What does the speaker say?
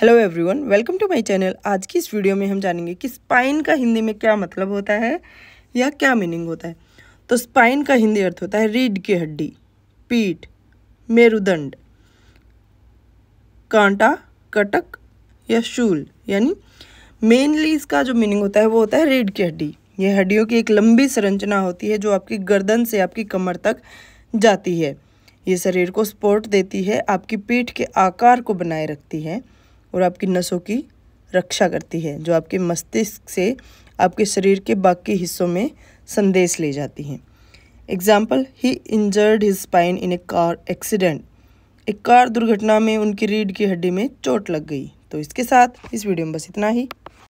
hello everyone welcome to my channel आज की इस वीडियो में हम जानेंगे कि स्पाइन का हिंदी में क्या मतलब होता है या क्या मीनिंग होता है तो स्पाइन का हिंदी अर्थ होता है रीढ़ की हड्डी पीठ मेरुदंड कांटा कटक या शूल यानी मेनली इसका जो मीनिंग होता है वो होता है रीढ़ की हड्डी ये हड्डियों की एक लंबी संरचना होती है जो आपकी गर्दन से आपकी कमर तक जाती है ये शरीर को सपोर्ट देती है आपकी पीठ के आकार को बनाए रखती है और आपकी नसों की रक्षा करती है जो आपके मस्तिष्क से आपके शरीर के बाकी हिस्सों में संदेश ले जाती हैं example he injured his spine in a car accident एक कार दुर्घटना में उनकी रीढ़ की हड्डी में चोट लग गई तो इसके साथ इस वीडियो में बस इतना ही